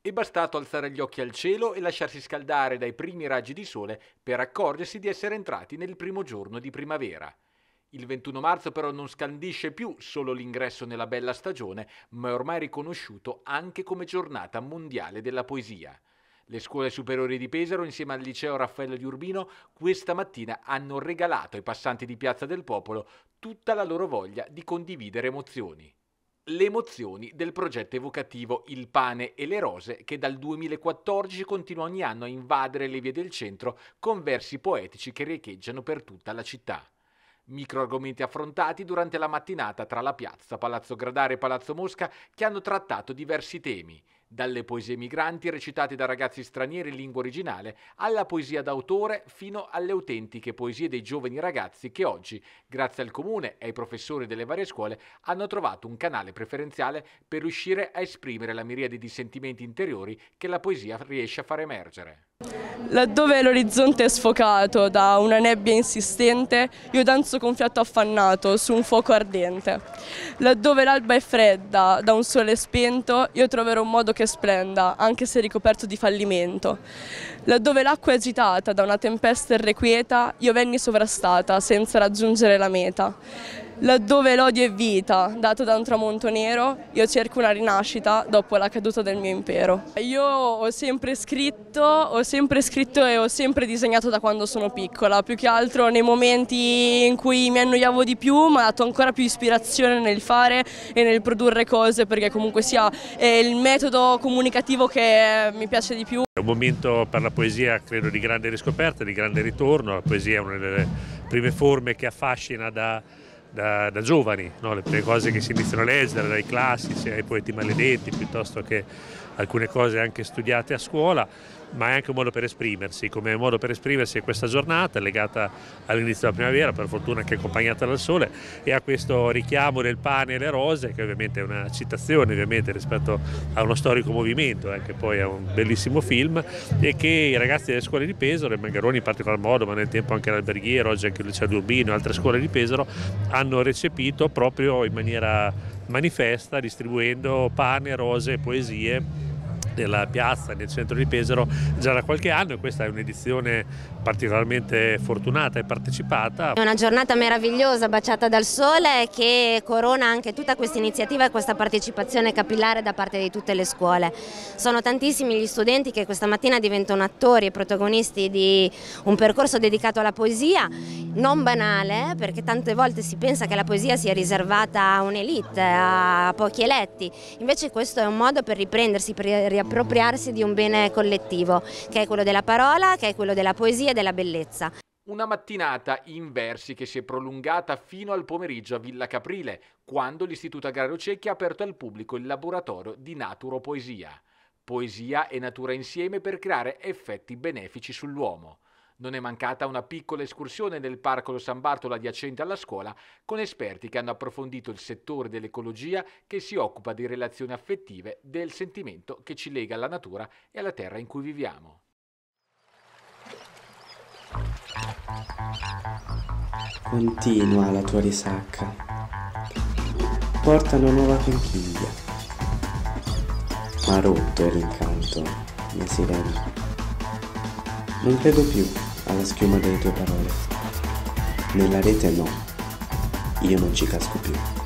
È bastato alzare gli occhi al cielo e lasciarsi scaldare dai primi raggi di sole per accorgersi di essere entrati nel primo giorno di primavera. Il 21 marzo però non scandisce più solo l'ingresso nella bella stagione, ma è ormai riconosciuto anche come giornata mondiale della poesia. Le scuole superiori di Pesaro, insieme al liceo Raffaello di Urbino, questa mattina hanno regalato ai passanti di Piazza del Popolo tutta la loro voglia di condividere emozioni le emozioni del progetto evocativo Il pane e le rose che dal 2014 continua ogni anno a invadere le vie del centro con versi poetici che riecheggiano per tutta la città. Microargomenti affrontati durante la mattinata tra la piazza Palazzo Gradare e Palazzo Mosca che hanno trattato diversi temi, dalle poesie migranti recitate da ragazzi stranieri in lingua originale alla poesia d'autore fino alle autentiche poesie dei giovani ragazzi che oggi, grazie al comune e ai professori delle varie scuole, hanno trovato un canale preferenziale per riuscire a esprimere la miriade di sentimenti interiori che la poesia riesce a far emergere. Laddove l'orizzonte è sfocato da una nebbia insistente, io danzo con fiato affannato su un fuoco ardente. Laddove l'alba è fredda da un sole spento, io troverò un modo che splenda, anche se ricoperto di fallimento. Laddove l'acqua è agitata da una tempesta irrequieta, io venni sovrastata senza raggiungere la meta. Laddove l'odio è vita, dato da un tramonto nero, io cerco una rinascita dopo la caduta del mio impero. Io ho sempre scritto, ho sempre scritto e ho sempre disegnato da quando sono piccola, più che altro nei momenti in cui mi annoiavo di più, ma ha dato ancora più ispirazione nel fare e nel produrre cose, perché comunque sia il metodo comunicativo che mi piace di più. È un momento per la poesia, credo, di grande riscoperta, di grande ritorno. La poesia è una delle prime forme che affascina da da, da giovani, no? le prime cose che si iniziano a leggere, dai classici ai poeti maledetti, piuttosto che alcune cose anche studiate a scuola, ma è anche un modo per esprimersi, come modo per esprimersi è questa giornata legata all'inizio della primavera, per fortuna anche accompagnata dal sole, e a questo richiamo del pane e le rose, che ovviamente è una citazione rispetto a uno storico movimento, eh, che poi è un bellissimo film, e che i ragazzi delle scuole di Pesaro, e Mangaroni in particolar modo, ma nel tempo anche l'alberghiero, oggi anche Lucia liceo e altre scuole di Pesaro, hanno hanno recepito proprio in maniera manifesta distribuendo pane, rose e poesie nella piazza, nel centro di Pesaro già da qualche anno e questa è un'edizione particolarmente fortunata e partecipata. È una giornata meravigliosa baciata dal sole che corona anche tutta questa iniziativa e questa partecipazione capillare da parte di tutte le scuole. Sono tantissimi gli studenti che questa mattina diventano attori e protagonisti di un percorso dedicato alla poesia, non banale perché tante volte si pensa che la poesia sia riservata a un'elite, a pochi eletti, invece questo è un modo per riprendersi, per riappropriarsi appropriarsi di un bene collettivo, che è quello della parola, che è quello della poesia e della bellezza. Una mattinata in versi che si è prolungata fino al pomeriggio a Villa Caprile, quando l'Istituto Agrario Cecchi ha aperto al pubblico il laboratorio di naturopoesia. Poesia e natura insieme per creare effetti benefici sull'uomo. Non è mancata una piccola escursione nel Parco Lo San Bartolo adiacente alla scuola con esperti che hanno approfondito il settore dell'ecologia che si occupa di relazioni affettive, del sentimento che ci lega alla natura e alla terra in cui viviamo. Continua la tua risacca. Porta una nuova conchiglia. Ma rotto è l'incanto, mia sirena. Non credo più alla schiuma delle tue parole. Nella rete no, io non ci casco più.